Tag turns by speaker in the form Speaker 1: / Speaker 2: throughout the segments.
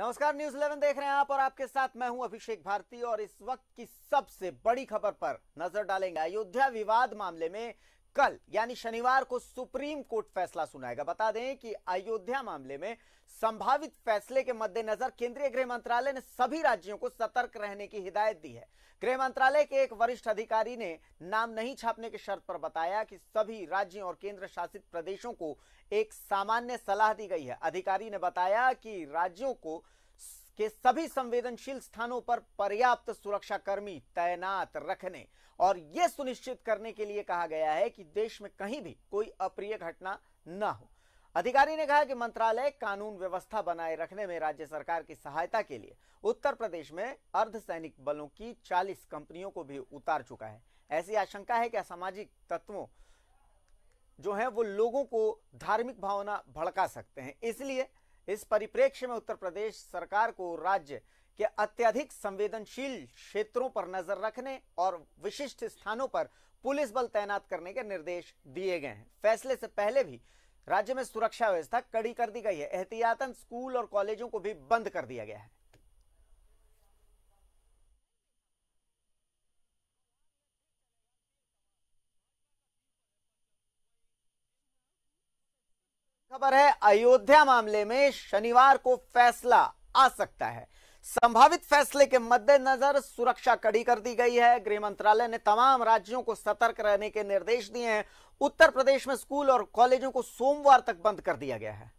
Speaker 1: नमस्कार न्यूज 11 देख रहे हैं आप और आपके साथ मैं हूं अभिषेक भारती और इस वक्त की सबसे बड़ी खबर पर नजर डालेंगे अयोध्या विवाद मामले में कल यानी शनिवार को सुप्रीम कोर्ट फैसला सुनाएगा बता दें कि अयोध्या मामले में संभावित फैसले के मद्देनजर केंद्रीय गृह मंत्रालय ने सभी राज्यों को सतर्क रहने की हिदायत दी है गृह मंत्रालय के एक वरिष्ठ अधिकारी ने नाम नहीं छापने की शर्त पर बताया कि सभी राज्यों और केंद्र शासित प्रदेशों को एक सामान्य सलाह दी गई है अधिकारी ने बताया कि राज्यों को के सभी संवेदनशील स्थानों पर पर्याप्त सुरक्षाकर्मी तैनात रखने और यह सुनिश्चित करने के लिए कहा गया है कि देश में कहीं भी कोई अप्रिय घटना न हो अधिकारी ने कहा कि मंत्रालय कानून व्यवस्था बनाए रखने में राज्य सरकार की सहायता के लिए उत्तर प्रदेश में अर्धसैनिक बलों की 40 कंपनियों को भी उतार चुका है ऐसी आशंका है कि असामाजिक तत्वों जो है वो लोगों को धार्मिक भावना भड़का सकते हैं इसलिए इस परिप्रेक्ष्य में उत्तर प्रदेश सरकार को राज्य के अत्यधिक संवेदनशील क्षेत्रों पर नजर रखने और विशिष्ट स्थानों पर पुलिस बल तैनात करने के निर्देश दिए गए हैं फैसले से पहले भी राज्य में सुरक्षा व्यवस्था कड़ी कर दी गई है एहतियातन स्कूल और कॉलेजों को भी बंद कर दिया गया है खबर है अयोध्या मामले में शनिवार को फैसला आ सकता है संभावित फैसले के मद्देनजर सुरक्षा कड़ी कर दी गई है गृह मंत्रालय ने तमाम राज्यों को सतर्क रहने के निर्देश दिए हैं उत्तर प्रदेश में स्कूल और कॉलेजों को सोमवार तक बंद कर दिया गया है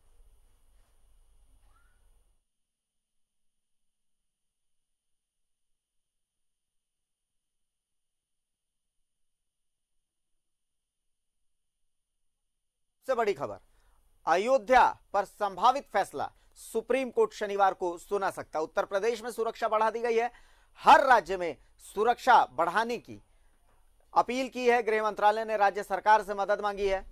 Speaker 1: सबसे बड़ी खबर अयोध्या पर संभावित फैसला सुप्रीम कोर्ट शनिवार को सुना सकता उत्तर प्रदेश में सुरक्षा बढ़ा दी गई है हर राज्य में सुरक्षा बढ़ाने की अपील की है गृह मंत्रालय ने राज्य सरकार से मदद मांगी है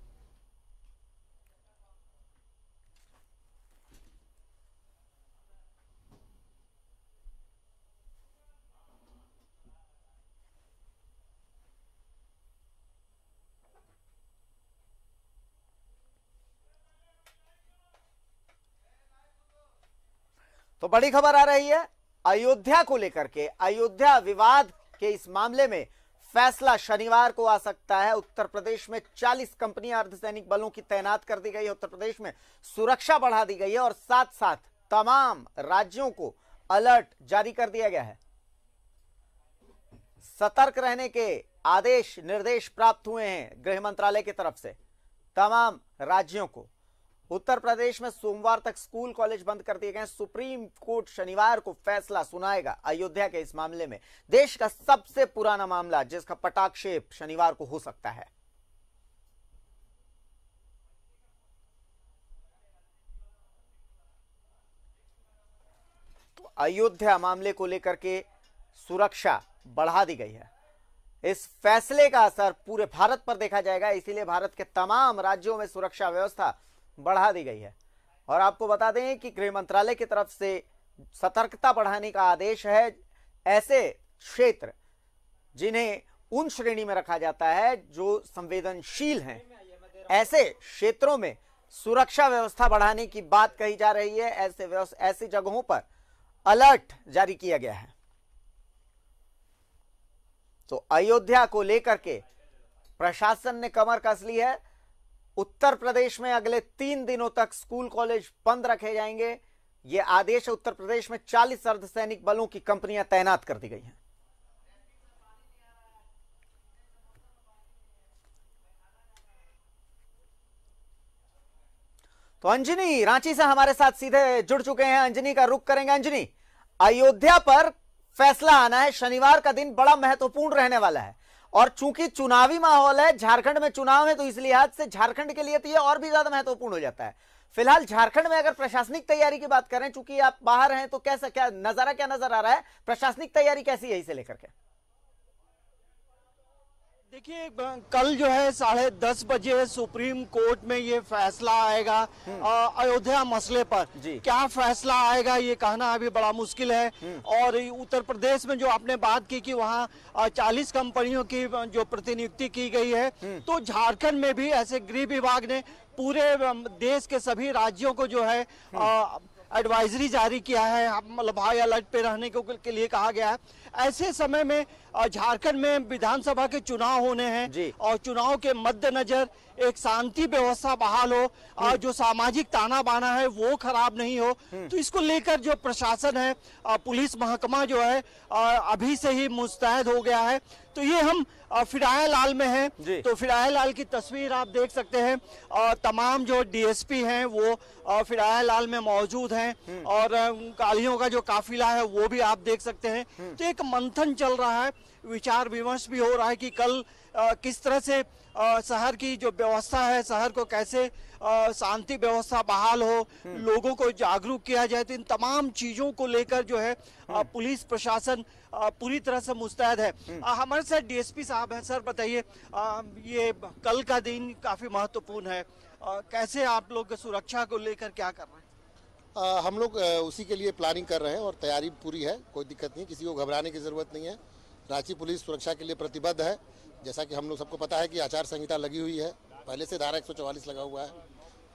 Speaker 1: तो बड़ी खबर आ रही है अयोध्या को लेकर के अयोध्या विवाद के इस मामले में फैसला शनिवार को आ सकता है उत्तर प्रदेश में 40 कंपनियां अर्धसैनिक बलों की तैनात कर दी गई है उत्तर प्रदेश में सुरक्षा बढ़ा दी गई है और साथ साथ तमाम राज्यों को अलर्ट जारी कर दिया गया है सतर्क रहने के आदेश निर्देश प्राप्त हुए हैं गृह मंत्रालय की तरफ से तमाम राज्यों को उत्तर प्रदेश में सोमवार तक स्कूल कॉलेज बंद कर दिए गए सुप्रीम कोर्ट शनिवार को फैसला सुनाएगा अयोध्या के इस मामले में देश का सबसे पुराना मामला जिसका पटाक्षेप शनिवार को हो सकता है तो अयोध्या मामले को लेकर के सुरक्षा बढ़ा दी गई है इस फैसले का असर पूरे भारत पर देखा जाएगा इसीलिए भारत के तमाम राज्यों में सुरक्षा व्यवस्था बढ़ा दी गई है और आपको बता दें कि गृह मंत्रालय की तरफ से सतर्कता बढ़ाने का आदेश है ऐसे क्षेत्र जिन्हें उन श्रेणी में रखा जाता है जो संवेदनशील हैं ऐसे क्षेत्रों में सुरक्षा व्यवस्था बढ़ाने की बात कही जा रही है ऐसे ऐसी जगहों पर अलर्ट जारी किया गया है तो अयोध्या को लेकर के प्रशासन ने कमर कस ली है उत्तर प्रदेश में अगले तीन दिनों तक स्कूल कॉलेज बंद रखे जाएंगे ये आदेश उत्तर प्रदेश में 40 अर्धसैनिक बलों की कंपनियां तैनात कर दी गई हैं तो अंजनी रांची से हमारे साथ सीधे जुड़ चुके हैं अंजनी का रुख करेंगे अंजनी अयोध्या पर फैसला आना है शनिवार का दिन बड़ा महत्वपूर्ण रहने वाला है और चूंकि चुनावी माहौल है झारखंड में चुनाव है तो इस लिहाज से झारखंड के लिए तो ये और भी ज्यादा महत्वपूर्ण हो जाता है फिलहाल झारखंड में अगर प्रशासनिक तैयारी की बात करें चूंकि आप बाहर हैं तो कैसा क्या नजारा क्या नजर आ रहा है प्रशासनिक तैयारी कैसी है इसे लेकर के
Speaker 2: देखिए कल जो है साढ़े दस बजे सुप्रीम कोर्ट में ये फैसला आएगा हम्म। अयोध्या मसले पर क्या फैसला आएगा ये कहना अभी बड़ा मुश्किल है हम्म। और उत्तर प्रदेश में जो आपने बात की कि वहाँ चालीस कंपनियों की जो प्रतिनियुक्ति की गई है हम्म। तो झारखंड में भी ऐसे गृह विभाग ने पूरे देश के सभी राज्यों को जो है एडवाइजरी जारी किया है मतलब हाई अलर्ट पे रहने को के लिए कहा गया है ऐसे समय में झारखंड में विधानसभा के चुनाव होने हैं और चुनाव के मद्देनजर एक शांति व्यवस्था बहाल हो और हम्म। जो सामाजिक ताना बाना है वो खराब नहीं हो हम्म। तो इसको लेकर जो प्रशासन है पुलिस महकमा जो है अभी से ही मुस्तैद हो गया है तो ये हम फिराया लाल में हैं तो फिराया लाल की तस्वीर आप देख सकते हैं तमाम जो डीएसपी हैं वो फिराया लाल में मौजूद है हैं हम्म। और कालियों का जो काफिला है वो भी आप देख सकते हैं हम्म। तो एक मंथन चल रहा है विचार विमर्श भी हो रहा है कि कल आ, किस तरह से शहर की जो व्यवस्था है शहर को कैसे शांति व्यवस्था बहाल हो हम्म। लोगों को जागरूक किया जाए तो इन तमाम चीजों को लेकर जो है पुलिस प्रशासन पूरी तरह से मुस्तैद है हमारे साथ डीएसपी साहब हैं सर बताइए ये कल का दिन काफी महत्वपूर्ण है कैसे आप लोग सुरक्षा को लेकर क्या कर रहे हैं
Speaker 3: आ, हम लोग उसी के लिए प्लानिंग कर रहे हैं और तैयारी पूरी है कोई दिक्कत नहीं किसी को घबराने की ज़रूरत नहीं है रांची पुलिस सुरक्षा के लिए प्रतिबद्ध है जैसा कि हम लोग सबको पता है कि आचार संहिता लगी हुई है पहले से धारा एक लगा हुआ है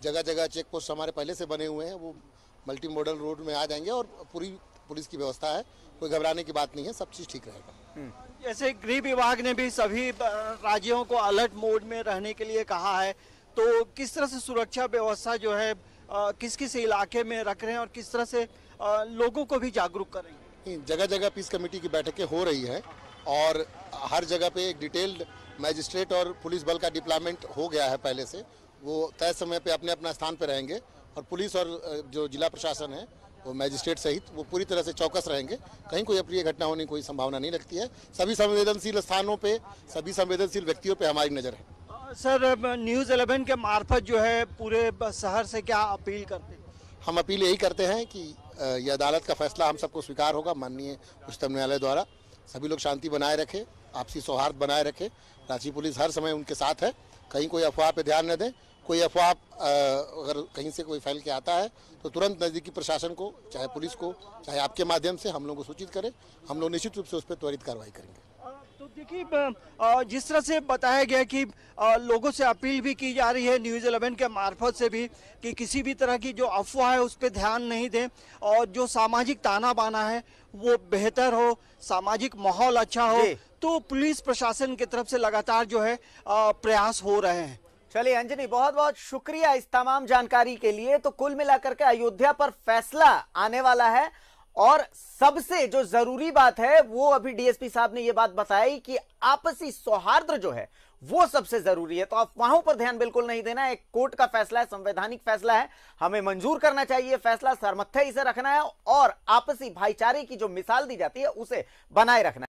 Speaker 3: जगह जगह चेक पोस्ट हमारे पहले से बने हुए हैं वो मल्टी मॉडल रोड में आ जाएंगे और पूरी पुलिस की व्यवस्था है कोई घबराने की बात नहीं है सब चीज़ ठीक रहेगा हम्म। जैसे गृह
Speaker 2: विभाग ने भी सभी राज्यों को अलर्ट मोड में रहने के लिए कहा है तो किस तरह से सुरक्षा व्यवस्था जो है किस किस इलाके में रख रहे हैं और किस तरह से
Speaker 3: लोगों को भी जागरूक कर रहे हैं जगह जगह पीस कमेटी की बैठकें हो रही हैं और हर जगह पे एक डिटेल्ड मैजिस्ट्रेट और पुलिस बल का डिप्लॉयमेंट हो गया है पहले से वो तय समय पे अपने अपना स्थान पे रहेंगे और पुलिस और जो जिला प्रशासन है वो मैजिस्ट्रेट सहित वो पूरी तरह से चौकस रहेंगे कहीं कोई अप्रिय घटना होने की कोई संभावना नहीं लगती है सभी संवेदनशील स्थानों पे सभी संवेदनशील व्यक्तियों पे हमारी नज़र है सर न्यूज़ 11 के मार्फत जो है पूरे शहर से क्या अपील करते हैं हम अपील यही करते हैं कि ये अदालत का फैसला हम सबको स्वीकार होगा माननीय उच्चतम न्यायालय द्वारा सभी लोग शांति बनाए रखें आपसी सौहार्द बनाए रखें रांची पुलिस हर समय उनके साथ है कहीं कोई अफवाह पे ध्यान न दें कोई अफवाह अगर कहीं से कोई फैल के आता है तो तुरंत नज़दीकी प्रशासन को चाहे पुलिस को चाहे आपके माध्यम से हम लोग को सूचित करें हम लोग निश्चित रूप से उस पर त्वरित कार्रवाई करेंगे
Speaker 2: देखिए जिस तरह से बताया गया कि लोगों से अपील भी की जा रही है न्यूज़ इलेवन के मार्फत से भी कि किसी भी तरह की जो अफवाह है उस पर ध्यान नहीं दें और जो सामाजिक ताना बाना है वो बेहतर हो सामाजिक माहौल अच्छा हो तो पुलिस प्रशासन की तरफ से लगातार जो है प्रयास हो रहे हैं चलिए अंजनी बहुत बहुत
Speaker 1: शुक्रिया इस तमाम जानकारी के लिए तो कुल मिलाकर के अयोध्या पर फैसला आने वाला है और सबसे जो जरूरी बात है वो अभी डीएसपी साहब ने ये बात बताई कि आपसी सौहार्द जो है वो सबसे जरूरी है तो आप वहां पर ध्यान बिल्कुल नहीं देना एक कोर्ट का फैसला है संवैधानिक फैसला है हमें मंजूर करना चाहिए फैसला सरमत्थे इसे रखना है और आपसी भाईचारे की जो मिसाल दी जाती है उसे बनाए रखना है